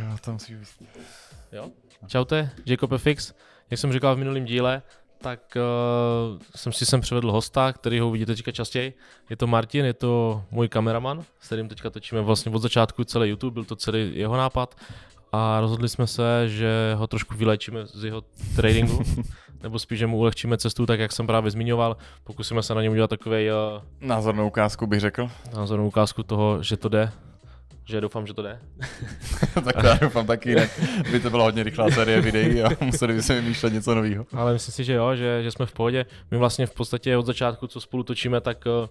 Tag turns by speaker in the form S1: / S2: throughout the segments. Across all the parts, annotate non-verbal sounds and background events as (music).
S1: Já tam si Jo?
S2: No. Čaute, Jacob Fix. Jak jsem říkal v minulém díle, tak uh, jsem si sem přivedl hosta, který ho uvidíte teďka častěji. Je to Martin, je to můj kameraman, s kterým teďka točíme vlastně od začátku celý YouTube, byl to celý jeho nápad. A rozhodli jsme se, že ho trošku vylečíme z jeho tradingu, (laughs) nebo spíš, že mu ulehčíme cestu, tak jak jsem právě zmiňoval. Pokusíme se na něm udělat takový. Uh, eh, názornou ukázku bych řekl. Názornou ukázku toho, že to jde, že doufám, že to jde. (laughs) tak já doufám taky, ne. By to byla hodně rychlá série videí a museli bychom vymýšlet něco nového. Ale myslím si, že jo, že, že jsme v pohodě. My vlastně v podstatě od začátku, co spolu točíme, tak uh,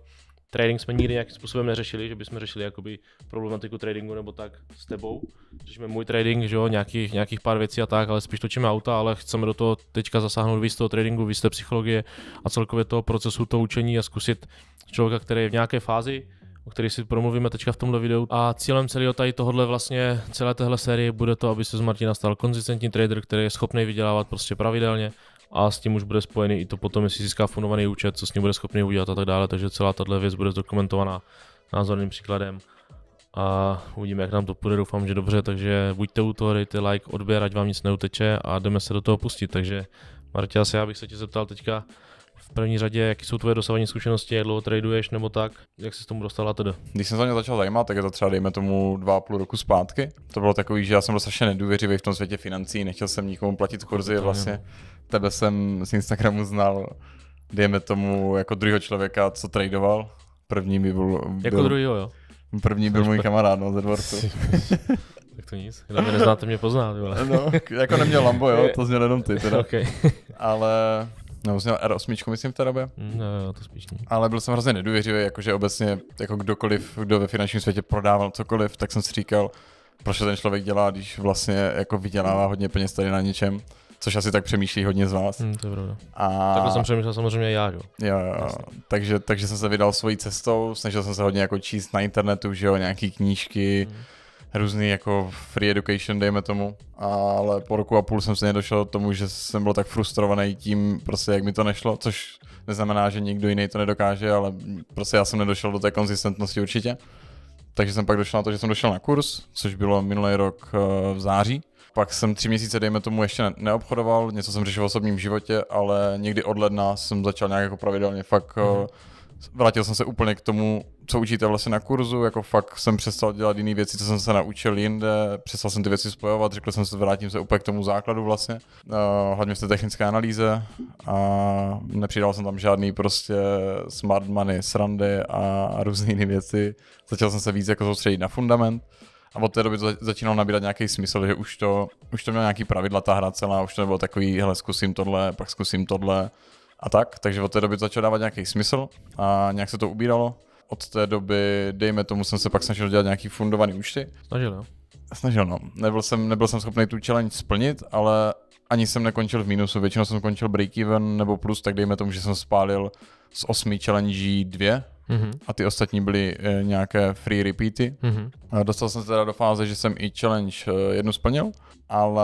S2: trading jsme nikdy nějakým způsobem neřešili, že bychom řešili jakoby problematiku tradingu nebo tak s tebou. Řešíme můj trading, že jo, nějakých, nějakých pár věcí a tak, ale spíš točíme auta, ale chceme do toho teďka zasáhnout víc toho tradingu, víc té psychologie a celkově toho procesu toho učení a zkusit člověka, který je v nějaké fázi, o který si promluvíme teďka v tomhle videu. A cílem celého tady tohohle vlastně, celé téhle série bude to, aby se z Martina stal konzistentní trader, který je schopný vydělávat prostě pravidelně a s tím už bude spojený i to potom, jestli získá fundovaný účet, co s ním bude schopný udělat a tak dále, takže celá tahle věc bude zdokumentovaná názorným příkladem a uvidíme, jak nám to půjde, doufám, že dobře, takže buďte u toho, dejte like, odběr, ať vám nic neuteče a jdeme se do toho pustit, takže Martias, já bych se tě zeptal teďka, v první řadě, jaký jsou tvoje dosavadní zkušenosti, jak dlouho traduješ nebo tak, jak jsi s tomu dostala teda?
S1: Když jsem se mě začal zajímat, tak je to třeba dejme tomu dva a půl roku zpátky. To bylo takový, že já jsem byl strašně nedůvěřivý v tom světě financí, nechtěl jsem nikomu platit kurzy, vlastně tebe jsem z Instagramu znal, dejme tomu jako druhého člověka, co tradoval. První by byl, byl... Jako druhýho, jo? První byl můj kamarád no, ze dvortu. (laughs) tak to nic, hlavně neznáte mě poznat. no, jako neměl Lambo, jo, (laughs) to zněl jenom ty teda. okay. Ale No, jsem měl R8, myslím v té době. Mm, no, to spíš ne. Ale byl jsem hrozně nedůvěřivý, jakože obecně, jako kdokoliv, kdo ve finančním světě prodával cokoliv, tak jsem si říkal, proč ten člověk dělá, když vlastně jako vydělává hodně peněz tady na něčem což asi tak přemýšlí hodně z vás. Mm, to je pravda. A... Takhle jsem přemýšlel samozřejmě já, jo. Jo, jo. Takže, takže jsem se vydal svojí cestou, snažil jsem se hodně jako číst na internetu, že jo, nějaký knížky, Mm různý jako free education, dejme tomu, ale po roku a půl jsem se nedošel k tomu, že jsem byl tak frustrovaný tím, prostě jak mi to nešlo, což neznamená, že nikdo jiný to nedokáže, ale prostě já jsem nedošel do té konzistentnosti určitě. Takže jsem pak došel na to, že jsem došel na kurz, což bylo minulý rok eh, v září. Pak jsem tři měsíce, dejme tomu, ještě neobchodoval, něco jsem řešil v osobním životě, ale někdy od ledna jsem začal nějak jako pravidelně fakt mm-hmm vrátil jsem se úplně k tomu, co učíte vlastně na kurzu, jako fakt jsem přestal dělat jiné věci, co jsem se naučil jinde, přestal jsem ty věci spojovat, řekl jsem se, vrátím se úplně k tomu základu vlastně, uh, hlavně v té technické analýze a nepřidal jsem tam žádný prostě smart money, srandy a různé jiné věci, začal jsem se víc jako soustředit na fundament. A od té doby to začínalo nabírat nějaký smysl, že už to, už to mělo nějaký pravidla ta hra celá, už to nebylo takový, hele, zkusím tohle, pak zkusím tohle, a tak, takže od té doby to začalo dávat nějaký smysl a nějak se to ubíralo. Od té doby, dejme tomu, jsem se pak snažil dělat nějaký fundovaný účty. Snažil, jo? No. Snažil, no. Nebyl jsem, nebyl jsem schopný tu challenge splnit, ale ani jsem nekončil v mínusu, většinou jsem končil break-even nebo plus, tak dejme tomu, že jsem spálil z osmi challenge dvě, Mm-hmm. A ty ostatní byly e, nějaké free repeaty. Mm-hmm. A dostal jsem se teda do fáze, že jsem i challenge e, jednu splnil, ale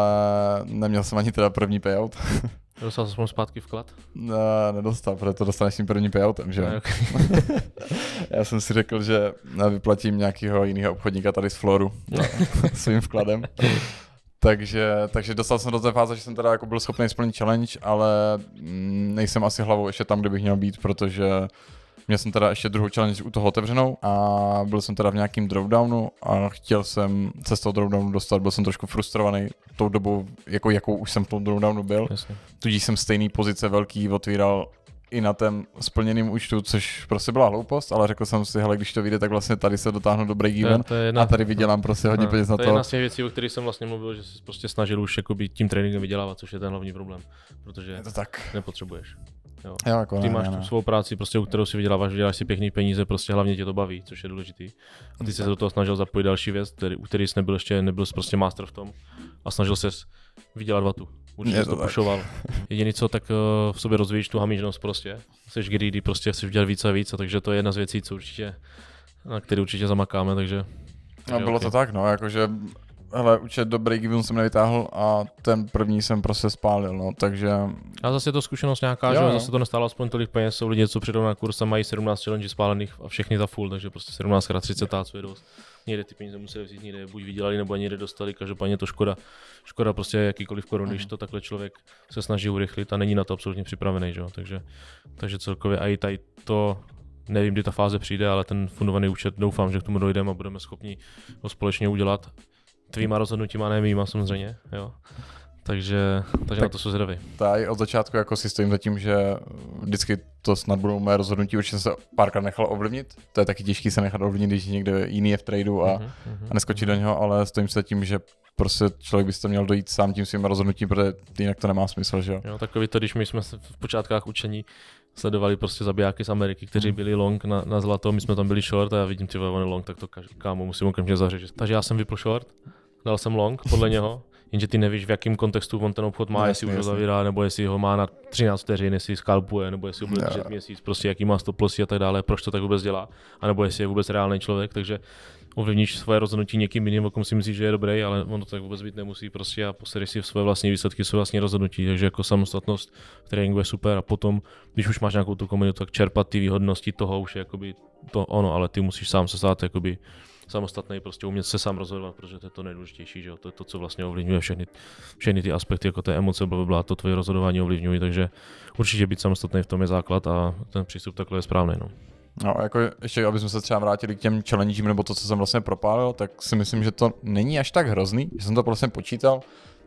S1: neměl jsem ani teda první payout. (laughs)
S2: Dostal jsem zpátky vklad?
S1: Ne, no, nedostal, protože to dostaneš tím prvním payoutem, že? Ne, no, okay. (laughs) Já jsem si řekl, že vyplatím nějakého jiného obchodníka tady z Floru no. (laughs) svým vkladem. takže, takže dostal jsem do té fáze, že jsem teda jako byl schopný splnit challenge, ale mm, nejsem asi hlavou ještě tam, kde bych měl být, protože Měl jsem teda ještě druhou challenge u toho otevřenou a byl jsem teda v nějakým dropdownu a chtěl jsem se z toho dropdownu dostat, byl jsem trošku frustrovaný tou dobou, jako jakou už jsem v tom dropdownu byl. Jasně. Tudíž jsem stejný pozice velký otvíral i na tom splněném účtu, což prostě byla hloupost, ale řekl jsem si, hele, když to vyjde, tak vlastně tady se dotáhnu do break even to, to je jedna, a tady vydělám prostě hodně no, peněz na to. To je jedna z
S2: věcí, o kterých jsem vlastně mluvil, že se
S1: prostě snažil už jakoby tím tréninkem
S2: vydělávat, což je ten hlavní problém, protože je to tak. nepotřebuješ. Jo. Jo, jako ty ne, máš ne, ne. tu svou práci, prostě, u kterou si vyděláváš, vyděláš si pěkný peníze, prostě hlavně tě to baví, což je důležitý. A ty jsi se do toho snažil zapojit další věc, který, u který jsi nebyl ještě, nebyl jsi prostě master v tom a snažil se vydělat vatu určitě to pušoval. (laughs) Jediný co, tak eh, v sobě rozvíjíš tu hamižnost prostě. Jsi greedy, prostě chceš dělat víc a víc, a takže to je jedna z věcí, co určitě, na které určitě zamakáme, takže...
S1: takže no, bylo okay. to tak, no, jakože Hele, určitě do breakevenu jsem nevytáhl a ten první jsem prostě spálil, no, takže...
S2: A zase je to zkušenost nějaká, jo, že zase to nestálo aspoň tolik peněz, jsou lidi, co přijdou na kurz a mají 17 challenge spálených a všechny za full, takže prostě 17 x 30 co je dost. Někde ty peníze museli vzít, někde buď vydělali, nebo někde dostali, každopádně to škoda. Škoda prostě jakýkoliv korun, mm. když mhm. to takhle člověk se snaží urychlit a není na to absolutně připravený, že jo, takže, takže celkově i tady to nevím, kdy ta fáze přijde, ale ten fundovaný účet doufám, že k tomu dojdeme a budeme schopni ho společně udělat tvýma rozhodnutíma, ne mýma samozřejmě, jo. Takže, takže tak na to jsou zvědavý.
S1: Tak od začátku jako si stojím za tím, že vždycky to snad budou mé rozhodnutí, určitě jsem se párkrát nechal ovlivnit. To je taky těžký se nechat ovlivnit, když někde jiný je v tradu a, uh-huh, a neskočí do něho, ale stojím se za tím, že prostě člověk byste měl dojít sám tím svým rozhodnutím, protože jinak to nemá smysl, že jo.
S2: jo takový to, když my jsme v počátkách učení sledovali prostě zabijáky z Ameriky, kteří mhm. byli long na, na zlato, my jsme tam byli short a já vidím ty on long, tak to kámo musím okamžitě zařešit. Takže já jsem vypl short, dal jsem long podle (laughs) něho, jenže ty nevíš, v jakém kontextu on ten obchod má, no, jestli jasný, už ho zavírá, nebo jestli ho má na 13 vteřin, jestli skalpuje, nebo jestli ho bude držet no. měsíc, prostě jaký má stop a tak dále, proč to tak vůbec dělá, anebo jestli je vůbec reálný člověk, takže ovlivníš svoje rozhodnutí někým jiným, o kom si myslíš, že je dobrý, ale on to tak vůbec být nemusí prostě a posedeš si v své vlastní výsledky, své vlastní rozhodnutí, takže jako samostatnost v tréninku je super a potom, když už máš nějakou tu komunitu, tak čerpat ty výhodnosti toho už je jakoby to ono, ale ty musíš sám se stát jakoby samostatný, prostě umět se sám rozhodovat, protože to je to nejdůležitější, že jo? to je to, co vlastně ovlivňuje všechny, všechny ty aspekty, jako té emoce, bla, to tvoje rozhodování ovlivňuje, takže určitě být samostatný v tom je základ a ten přístup takhle je správný. No.
S1: No, jako ještě, aby jsme se třeba vrátili k těm challengeům nebo to, co jsem vlastně propálil, tak si myslím, že to není až tak hrozný, že jsem to vlastně počítal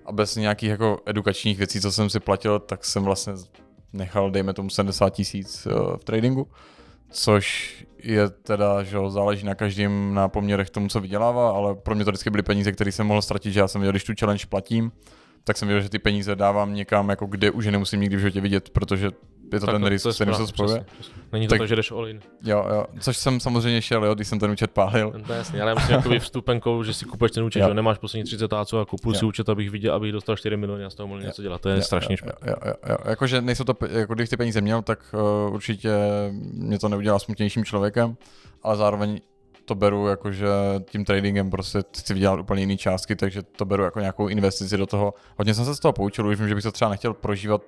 S1: a bez nějakých jako edukačních věcí, co jsem si platil, tak jsem vlastně nechal, dejme tomu, 70 tisíc eh, v tradingu což je teda, že jo, záleží na každém na poměrech tomu, co vydělává, ale pro mě to vždycky byly peníze, které jsem mohl ztratit, že já jsem věděl, když tu challenge platím, tak jsem věděl, že ty peníze dávám někam, jako kde už je nemusím nikdy v životě vidět, protože je to tak, ten no, risk, který se spojuje. Není to tak, to, že jdeš all in. Jo, jo, což jsem samozřejmě šel, jo, když jsem ten účet pálil. To jasný, ale já musím jakoby
S2: vstupenkou, že si kupuješ ten účet, jo. že nemáš poslední 30 táců a kupuju si účet, abych viděl, abych dostal 4 miliony a z toho mohl něco dělat. To je jo, strašně špatné.
S1: Jo, jo, jo, Jakože nejsou to, jako když ty peníze měl, tak uh, určitě mě to neudělá smutnějším člověkem, ale zároveň to beru jako, že tím tradingem prostě chci vydělat úplně jiné částky, takže to beru jako nějakou investici do toho. Hodně jsem se z toho poučil, už vím, že bych to třeba nechtěl prožívat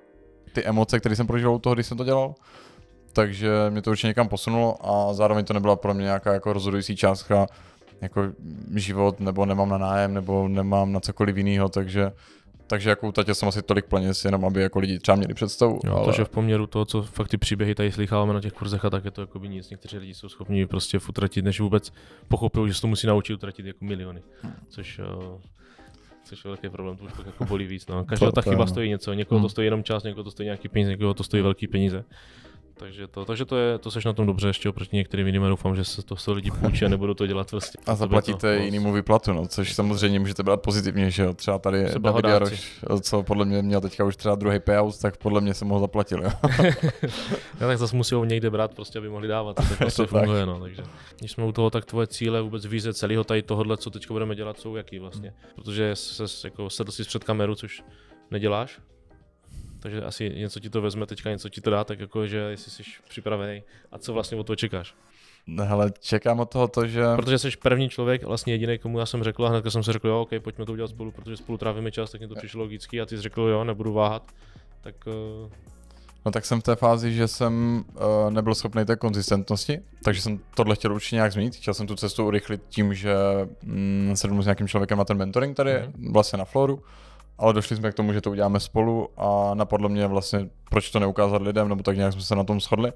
S1: ty emoce, které jsem prožíval u toho, když jsem to dělal. Takže mě to určitě někam posunulo a zároveň to nebyla pro mě nějaká jako rozhodující částka jako život, nebo nemám na nájem, nebo nemám na cokoliv jiného, takže takže jako utratil jsem asi tolik peněz, jenom aby jako lidi třeba měli představu. Jo, ale... že v
S2: poměru toho, co fakt ty příběhy tady slycháváme na těch kurzech, a tak je to jako by nic. Někteří lidi jsou schopni prostě utratit, než vůbec pochopili, že se to musí naučit utratit jako miliony. Hmm. Což uh, což je velký problém, to už pak jako bolí víc. No. Každá ta chyba stojí no. něco, někoho to hmm. stojí jenom čas, někoho to stojí nějaký peníze, někoho to stojí velký peníze. Takže to, takže to je, to seš na tom dobře ještě oproti
S1: některým jiným, doufám, že se to se lidi
S2: půjčí a nebudou to dělat vlastně. A zaplatíte to,
S1: jinému vyplatu, no, což samozřejmě můžete brát pozitivně, že jo, třeba tady David Jaroš, co podle mě měl teďka už třeba druhý payout, tak podle mě se mohl zaplatil, jo. no, (laughs)
S2: tak zase musí ho někde brát, prostě, aby mohli dávat, to prostě to funguje, tak. no, takže. Když jsme u toho, tak tvoje cíle vůbec víze celého tady tohohle, co teď budeme dělat, jsou jaký vlastně? Protože se jako sedl si před kameru, což neděláš, takže asi něco ti to vezme teďka, něco ti to dá, tak jako, že jestli jsi připravený a co vlastně od toho čekáš?
S1: No hele, čekám od toho to, že... Protože
S2: jsi první člověk, vlastně jediný, komu já jsem řekl, a hnedka jsem si řekl, jo, OK, pojďme to udělat spolu, protože spolu trávíme čas, tak mi to přišlo logický a ty jsi řekl, jo, nebudu váhat, tak... Eh,
S1: no tak jsem v té fázi, že jsem uh, nebyl schopný té konzistentnosti, takže jsem tohle chtěl určitě nějak změnit. Chtěl jsem tu cestu urychlit tím, že mm, sednu s nějakým člověkem na ten mentoring tady, mm-hmm. vlastně na Floru ale došli jsme k tomu, že to uděláme spolu a napadlo mě vlastně, proč to neukázat lidem, nebo tak nějak jsme se na tom shodli.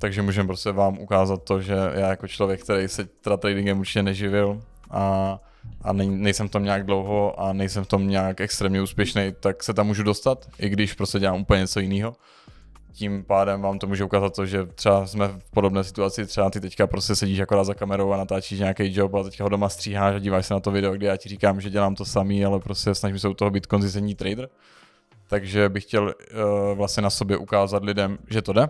S1: Takže můžeme prostě vám ukázat to, že já jako člověk, který se teda tradingem určitě neživil a, a nej, nejsem tam nějak dlouho a nejsem v tom nějak extrémně úspěšný, tak se tam můžu dostat, i když prostě dělám úplně něco jiného tím pádem vám to může ukázat to, že třeba jsme v podobné situaci, třeba ty teďka prostě sedíš akorát za kamerou a natáčíš nějaký job a teďka ho doma stříháš a díváš se na to video, kde já ti říkám, že dělám to samý, ale prostě snažím se u toho být konzistentní trader. Takže bych chtěl uh, vlastně na sobě ukázat lidem, že to jde.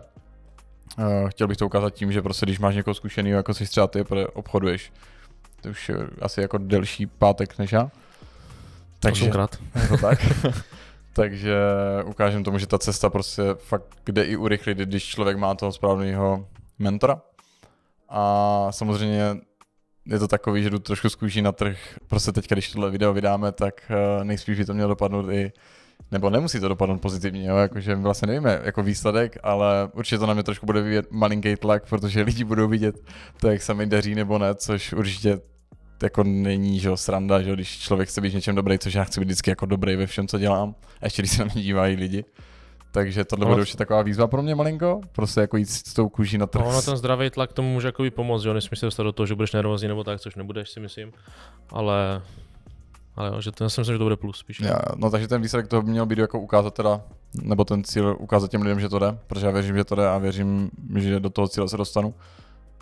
S1: Uh, chtěl bych to ukázat tím, že prostě když máš někoho zkušený, jako si třeba ty obchoduješ, to už je asi jako delší pátek než já. Takže, 8krát. tak. (laughs) Takže ukážem tomu, že ta cesta prostě fakt kde i urychlit, když člověk má toho správného mentora. A samozřejmě je to takový, že jdu trošku z na trh. Prostě teď, když tohle video vydáme, tak eh, nejspíš by to mělo dopadnout i nebo nemusí to dopadnout pozitivně, jo? jakože vlastně nevíme jako výsledek, ale určitě to na mě trošku bude vyvíjet malinký tlak, protože (laughs) lidi budou vidět to, jak se mi daří nebo ne, což určitě jako není že sranda, že když člověk chce být něčem dobrý, což já chci být vždycky jako dobrý ve všem, co dělám, a ještě když se na mě dívají lidi. Takže tohle no, bude už taková výzva pro mě malinko, prostě jako jít s tou kůží na trh. No, ten
S2: zdravý tlak tomu může jako pomoct, jo, nesmíš se dostat do toho, že budeš nervózní nebo tak, což nebudeš si myslím, ale ale jo, že to, já si myslím, že to bude plus spíš. Já,
S1: no takže ten výsledek toho by měl být jako ukázat teda, nebo ten cíl ukázat těm lidem, že to jde, protože já věřím, že to jde a věřím, že do toho cíle se dostanu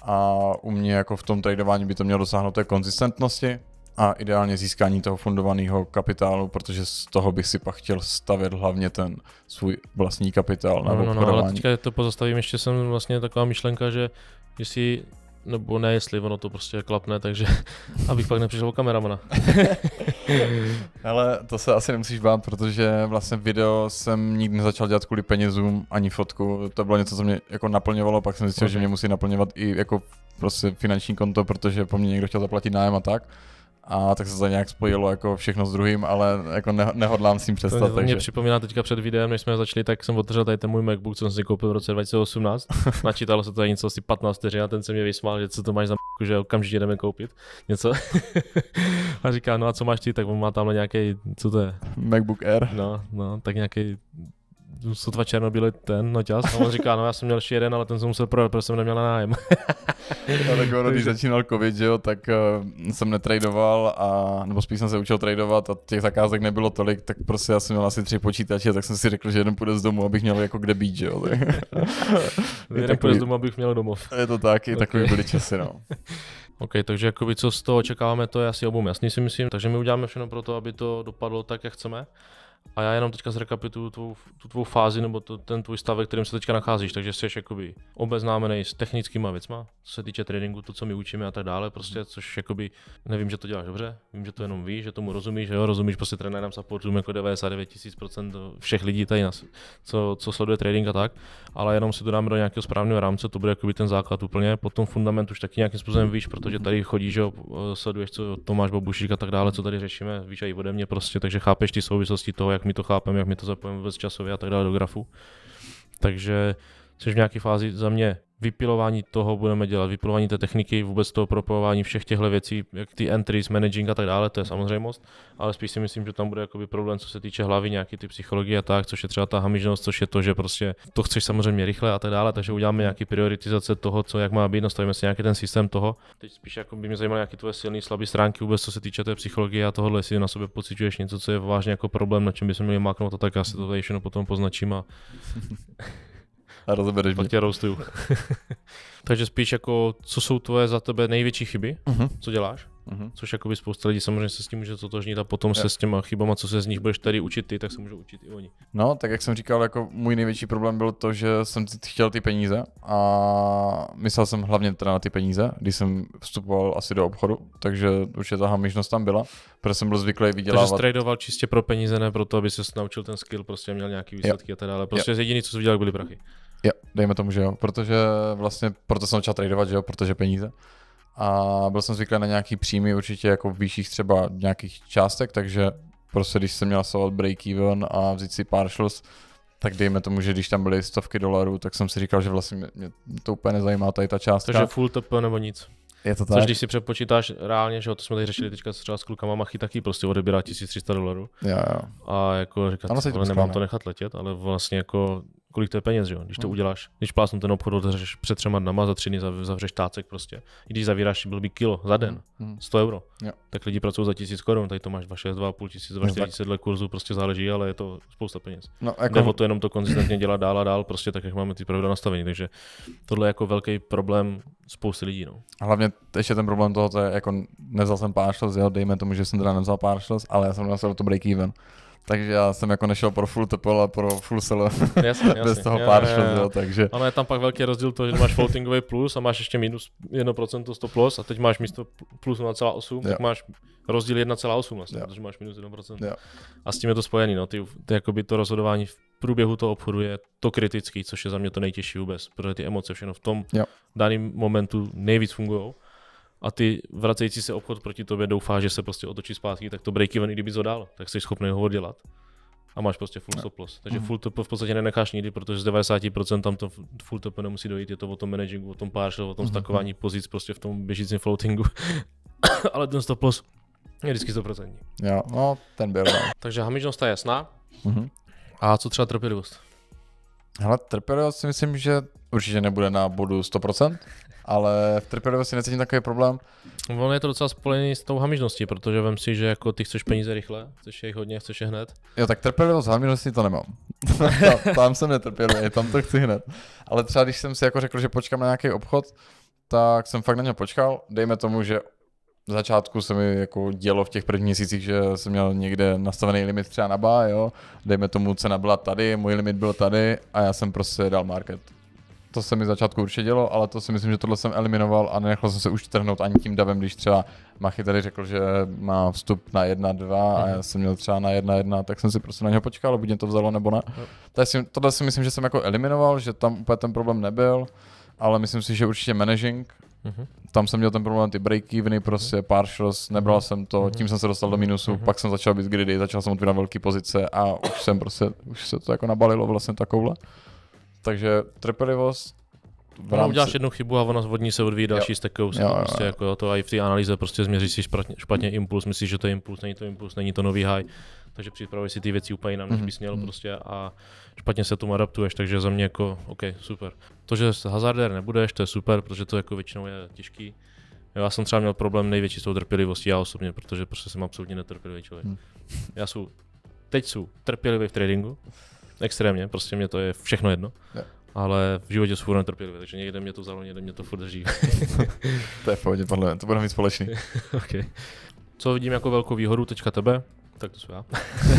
S1: a u mě jako v tom tradování by to mělo dosáhnout té konzistentnosti a ideálně získání toho fundovaného kapitálu, protože z toho bych si pak chtěl stavět hlavně ten svůj vlastní kapitál na no, no, no, ale
S2: teďka to pozastavím, ještě jsem vlastně taková myšlenka, že jestli nebo ne, jestli ono to prostě klapne, takže (laughs) abych pak nepřišel o kameramana.
S1: Ale (laughs) to se asi nemusíš bát, protože vlastně video jsem nikdy nezačal dělat kvůli penězům ani fotku. To bylo něco, co mě jako naplňovalo, pak jsem zjistil, okay. že mě musí naplňovat i jako prostě finanční konto, protože po mně někdo chtěl zaplatit nájem a tak a tak se to nějak spojilo jako všechno s druhým, ale jako ne, nehodlám s tím přestat. To mě takže...
S2: připomíná teďka před videem, než jsme začali, tak jsem otevřel tady ten můj MacBook, co jsem si koupil v roce 2018. (laughs) Načítalo se to něco asi 15 vteřin a ten se mě vysmál, že co to máš za m***ku, že okamžitě jdeme koupit něco. (laughs) a říká, no a co máš ty, tak on má tam nějaký, co to je? MacBook Air. No, no, tak nějaký sotva černobílý ten noťas. A on říká, no já jsem měl ještě jeden, ale ten jsem musel prodat, protože jsem neměl na nájem. no, (laughs) tak ono, když začínal
S1: covid, že jo, tak uh, jsem netradoval, a, nebo spíš jsem se učil tradovat a těch zakázek nebylo tolik, tak prostě já jsem měl asi tři počítače, tak jsem si řekl, že jeden půjde z domu, abych měl jako kde být, že jo. Tak... (laughs) jeden takový... půjde z domu, abych měl domov. Je to tak, i okay. takový byly časy, no.
S2: (laughs) OK, takže jakoby co z toho očekáváme, to je asi obou jasný si myslím, takže my uděláme všechno pro to, aby to dopadlo tak, jak chceme. A já jenom teďka zrekapituju tu, tu tvou fázi nebo to, ten tvůj stav, ve kterém se teďka nacházíš, takže jsi jakoby obeznámený s technickými věcmi, co se týče tradingu, to, co my učíme a tak dále, prostě, mhm. což jakoby nevím, že to děláš dobře, vím, že to jenom víš, že tomu rozumíš, že jo, rozumíš prostě trenérem supportům jako 99 000% všech lidí tady, na, co, co sleduje trading a tak, ale jenom si to dáme do nějakého správného rámce, to bude jakoby ten základ úplně, potom fundament už taky nějakým způsobem víš, protože tady chodíš, že jo, sleduješ, co Tomáš Bobušík a tak dále, co tady řešíme, víš i ode mě prostě, takže chápeš ty souvislosti toho, jak my to chápeme, jak my to zapojíme vůbec časově a tak dále do grafu. Takže což v nějaké fázi za mě vypilování toho budeme dělat, vypilování té techniky, vůbec toho propojování všech těchto věcí, jak ty entries, managing a tak dále, to je samozřejmost, ale spíš si myslím, že tam bude jakoby problém, co se týče hlavy, nějaký ty psychologie a tak, což je třeba ta hamižnost, což je to, že prostě to chceš samozřejmě rychle a tak dále, takže uděláme nějaký prioritizace toho, co jak má být, nastavíme si nějaký ten systém toho. Teď spíš jako by mě zajímalo, nějaké tvoje silné, slabé stránky vůbec, co se týče té psychologie a tohohle, jestli na sobě pociťuješ něco, co je vážně jako problém, na čem bychom měli máknout a tak asi to tady potom poznačím a...
S1: (laughs) a rozebereš mě. tě roastuju.
S2: (laughs) Takže spíš jako, co jsou tvoje za tebe největší chyby, uh-huh. co děláš? Uh-huh. Což jakoby spousta lidí samozřejmě se s tím může totožnit a potom yeah. se s
S1: těma chybama, co se z nich budeš tady učit ty, tak se můžou učit i oni. No, tak jak jsem říkal, jako můj největší problém byl to, že jsem chtěl ty peníze a myslel jsem hlavně teda na ty peníze, když jsem vstupoval asi do obchodu, takže už je ta hamižnost tam byla, protože jsem byl zvyklý vydělávat. Takže tradoval
S2: čistě pro peníze, ne pro to, aby se naučil ten skill, prostě měl nějaký výsledky yeah. a tak dále. Prostě
S1: yeah. jediný, co jsem dělal, byly prachy. Jo, dejme tomu, že jo, protože vlastně, proto jsem začal tradovat, že jo, protože peníze. A byl jsem zvyklý na nějaký příjmy určitě jako v třeba nějakých částek, takže prostě když jsem měl sovat break-even a vzít si partials, tak dejme tomu, že když tam byly stovky dolarů, tak jsem si říkal, že vlastně mě, mě to úplně nezajímá tady ta částka. Takže full
S2: top nebo nic. Je to tak. Což když si přepočítáš reálně, že jo, to jsme tady řešili teďka třeba s klukama Machy, taky prostě odebírá 1300 dolarů. Jo, jo. A jako říkat, ano, ale nemám to nechat letět, ale vlastně jako kolik to je peněz, jo? když to hmm. uděláš. Když plásnu ten obchod, otevřeš před třema dnama, za tři dny zavřeš tácek prostě. I když zavíráš byl by kilo za den, hmm. 100 mm. euro, jo. tak lidi pracují za tisíc korun, tady to máš 2,6, 2,5 tisíc, 2,4 tisíc dle kurzu, prostě záleží, ale je to spousta peněz. No, jako... Nebo to jenom to konzistentně dělat dál a dál, prostě tak, jak máme ty pravidla nastavení. Takže tohle je jako velký problém spousty
S1: lidí. No. A hlavně ještě ten problém toho, to je jako nevzal jsem pár šles, jo, dejme tomu, že jsem teda nevzal pár šles, ale já jsem nasel to break even takže já jsem jako nešel pro full topel a pro full solo jasně, jasně. (laughs) bez toho pár šel, takže... Ano,
S2: je tam pak velký rozdíl to, že máš floatingový plus a máš ještě minus 1% stop loss a teď máš místo plus 0,8, tak máš rozdíl 1,8 vlastně, protože máš minus 1%. Jo. A s tím je to spojený, no, ty, ty jakoby to rozhodování v průběhu toho obchodu je to kritický, což je za mě to nejtěžší vůbec, protože ty emoce všechno v tom jo. daném momentu nejvíc fungují a ty vracející se obchod proti tobě doufá, že se prostě otočí zpátky, tak to break even, i kdyby to dal, tak jsi schopný ho dělat. A máš prostě full no. stop loss. Takže mhm. full top v podstatě nenecháš nikdy, protože z 90% tam to full top nemusí dojít. Je to o tom managingu, o tom partial, o tom mhm. stakování pozic prostě v tom běžícím floatingu. (coughs) Ale ten stop loss je vždycky 100%. Jo, no, ten byl. No. (coughs) Takže hamižnost je jasná.
S1: Uh-huh. A co třeba trpělivost? Hele, trpělivost si myslím, že určitě nebude na bodu 100%, ale v trpělivosti necítím takový problém.
S2: Ono je to docela spojený s tou hamižností, protože vem si, že jako ty chceš peníze rychle, chceš je hodně, chceš je hned.
S1: Jo, tak trpělivost hamižností to nemám. (laughs) tam, tam jsem netrpělivý, tam to chci hned. Ale třeba když jsem si jako řekl, že počkám na nějaký obchod, tak jsem fakt na něj počkal. Dejme tomu, že na začátku se mi jako dělo v těch prvních měsících, že jsem měl někde nastavený limit třeba na ba, jo. Dejme tomu, cena byla tady, můj limit byl tady a já jsem prostě dal market. To se mi v začátku určitě dělo, ale to si myslím, že tohle jsem eliminoval a nenechal jsem se už trhnout ani tím davem, když třeba Machy tady řekl, že má vstup na 1-2 a já mhm. jsem měl třeba na 1-1, tak jsem si prostě na něho počkal, buď mě to vzalo nebo ne. Takže tohle si myslím, že jsem jako eliminoval, že tam úplně ten problém nebyl, ale myslím si, že určitě managing Mm-hmm. Tam jsem měl ten problém, ty break-eveny, prostě mhm. partials, nebral mhm. jsem to, mhm. tím jsem se dostal do minusu, mm-hmm. pak jsem začal být gridy, začal jsem otvírat velké pozice a už jsem prostě, už se to jako nabalilo vlastně takovle. Takže trpělivost, v rámci... uděláš
S2: jednu chybu a ona vodní se odvíjí další jo. stekou. Jo, jo, jo. Prostě jako to a i v té analýze prostě změříš si špatně, špatně impuls, myslíš, že to je impuls, není to impuls, není to nový high takže připravuješ si ty věci úplně nám, než mhm, bys měl mhm. prostě a špatně se tomu adaptuješ, takže za mě jako, OK, super. To, že hazardér nebudeš, to je super, protože to jako většinou je těžký. Já jsem třeba měl problém největší s tou trpělivostí, já osobně, protože prostě jsem absolutně netrpělivý člověk. Hmm. Já jsem, teď jsou trpělivý v tradingu, extrémně, prostě mě to je všechno jedno. ale v životě jsou furt netrpělivý, takže někde mě to vzalo, někde mě to furt drží. (laughs) to je v pohodě, podle mě, to bude mít společný. (laughs) okay. Co vidím jako velkou výhodu teďka tebe, tak to jsem já. (laughs)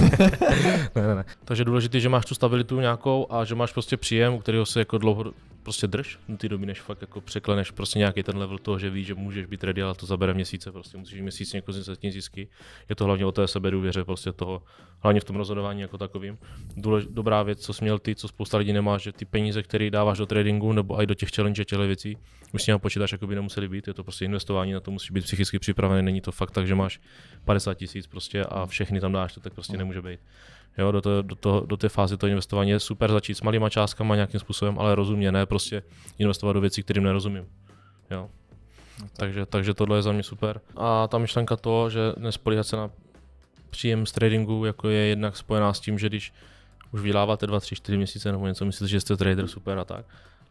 S2: (laughs) ne, ne, ne. Takže důležité, že máš tu stabilitu nějakou a že máš prostě příjem, u kterého se jako dlouho prostě drž do no, té doby, než fakt jako překleneš prostě nějaký ten level toho, že víš, že můžeš být ready, ale to zabere měsíce, prostě musíš měsíc konzistentní zisky. Je to hlavně o té důvěře, prostě toho, hlavně v tom rozhodování jako takovým. Důlež, dobrá věc, co směl ty, co spousta lidí nemá, že ty peníze, které dáváš do tradingu nebo i do těch challenge těch věcí, už s nimi počítáš, jako by nemuseli být, je to prostě investování, na to musíš být psychicky připravený, není to fakt tak, že máš 50 tisíc prostě a všechny tam dáš, to tak prostě nemůže být. Jo, do, to, do, to, do té fáze toho investování je super začít s malýma částkama nějakým způsobem, ale rozumně, ne prostě investovat do věcí, kterým nerozumím. Jo. No takže, takže tohle je za mě super. A ta myšlenka to, že nespolíhat se na příjem z tradingu, jako je jednak spojená s tím, že když už vyděláváte 2, 3, 4 měsíce nebo něco, myslíte, že jste trader super a tak,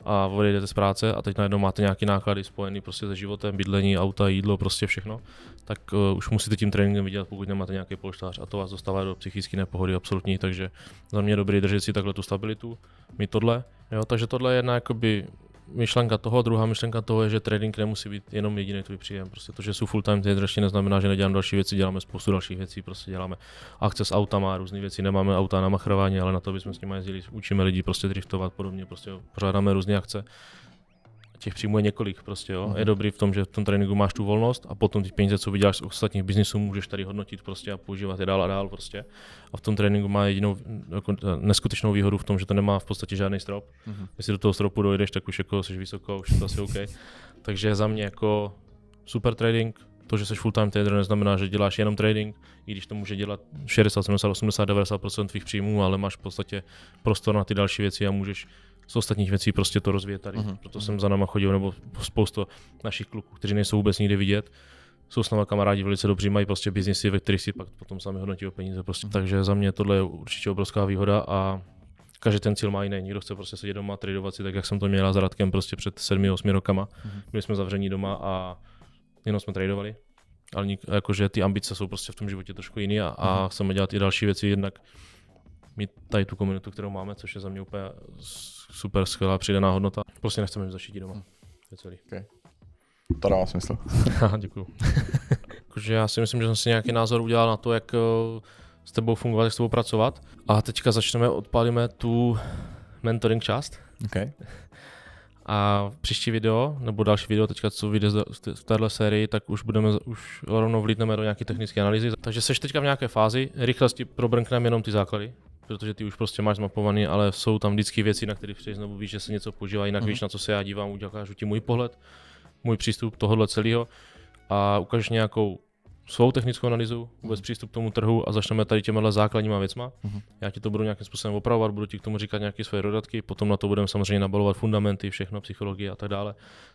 S2: a odejdete z práce a teď najednou máte nějaké náklady spojené prostě se životem, bydlení, auta, jídlo, prostě všechno, tak uh, už musíte tím tréninkem vidět, pokud nemáte nějaký polštář a to vás dostává do psychické nepohody absolutní, takže za mě je dobrý držet si takhle tu stabilitu, mít tohle. Jo, takže tohle je jedna jakoby myšlenka toho, druhá myšlenka toho je, že trading nemusí být jenom jediný tvůj příjem. Prostě to, že jsou full time trader, ještě neznamená, že nedělám další věci, děláme spoustu dalších věcí, prostě děláme akce s autama, různé věci, nemáme auta na machrování, ale na to bychom s nimi jezdili, učíme lidi prostě driftovat podobně, prostě pořádáme různé akce těch příjmů je několik prostě, jo. Mm-hmm. Je dobrý v tom, že v tom tréninku máš tu volnost a potom ty peníze, co vyděláš z ostatních biznisů, můžeš tady hodnotit prostě a používat je dál a dál prostě. A v tom tréninku má jedinou jako, e, neskutečnou výhodu v tom, že to nemá v podstatě žádný strop. Mm-hmm. Jestli do toho stropu dojdeš, tak už jako jsi vysoko, už je to asi OK. Takže za mě jako super trading, to, že jsi full-time trader, neznamená, že děláš jenom trading, i když to může dělat 60, 70, 80, 90 tvých příjmů, ale máš v podstatě prostor na ty další věci a můžeš z ostatních věcí prostě to rozvíjet tady. Uh-huh. Proto mhm. jsem za náma chodil, nebo spousta našich kluků, kteří nejsou vůbec nikdy vidět, jsou s náma kamarádi velice dobří, mají prostě biznisy, ve kterých si pak potom sami hodnotí o peníze. Prostě. Uh-huh. Takže za mě tohle je určitě obrovská výhoda a každý ten cíl má jiný. Někdo chce prostě sedět doma, tradovat si tak, jak jsem to měla s Radkem prostě před 7-8 rokama. Uh-huh. Byli jsme zavření doma a jenom jsme tradovali. Ale jakože ty ambice jsou prostě v tom životě trošku jiný a, mm-hmm. a chceme dělat i další věci, jednak mít tady tu komunitu, kterou máme, což je za mě úplně super skvělá přidaná hodnota. Prostě nechceme jim zašítit doma. To je celý. Okay.
S1: To dává smysl. (laughs) Děkuju.
S2: Takže já si myslím, že jsem si nějaký názor udělal na to, jak eh, s tebou fungovat, jak s tebou pracovat. A teďka začneme, odpálíme tu mentoring část. Okay. (laughs) A příští video, nebo další video teďka, co vyjde v této sérii, tak už budeme, už rovnou vlítneme do nějaké technické analýzy. Takže seš teďka v nějaké fázi, rychle ti probrnkneme jenom ty základy, protože ty už prostě máš zmapovaný, ale jsou tam vždycky věci, na kterých přijdeš znovu víš, že se něco používá, jinak uh-huh. víš, na co se já dívám, ukážu ti můj pohled, můj přístup tohohle celého a ukážeš nějakou svou technickou analýzu, vůbec přístup k tomu trhu a začneme tady těmhle základníma věcma. Uh-huh. Já ti to budu nějakým způsobem opravovat, budu ti k tomu říkat nějaké své dodatky, potom na to budeme samozřejmě nabalovat fundamenty, všechno, psychologie a tak dále.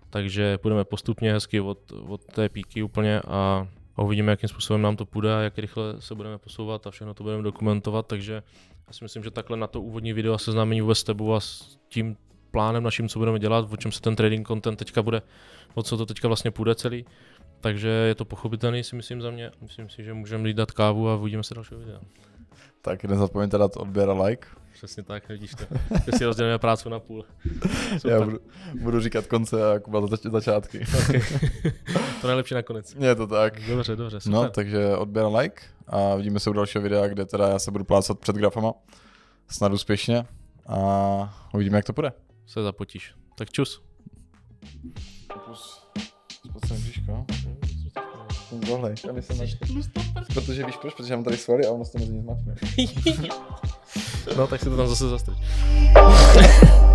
S2: Takže půjdeme postupně hezky od, od té píky úplně a, a uvidíme, jakým způsobem nám to půjde a jak rychle se budeme posouvat a všechno to budeme dokumentovat. Takže já si myslím, že takhle na to úvodní video a seznámení vůbec s tebou a s tím plánem naším, co budeme dělat, o čem se ten trading content teďka bude, o co to teďka vlastně půjde celý. Takže je to pochopitelný, si myslím za mě. Myslím si, že můžeme lídat kávu
S1: a uvidíme se dalšího videa. Tak nezapomeňte dát odběr a like. Přesně
S2: tak, vidíš to. Že si rozdělíme práci na půl.
S1: Super. (laughs) Já budu, budu, říkat konce a Kuba zač- začátky. Okay. (laughs)
S2: to nejlepší nakonec. Je to tak. Dobře, dobře, no, super. No,
S1: takže odběr a like a vidíme se u dalšího videa, kde teda já se budu plácat před grafama. Snad úspěšně a uvidíme, jak to půjde. Se zapotíš. Tak čus. Opus. Spocen jsem dole. Aby jsem Jsi Protože víš proč? Protože mám tady svaly a ono se to mezi ní (laughs) no tak si to tam zase zastrč. (laughs)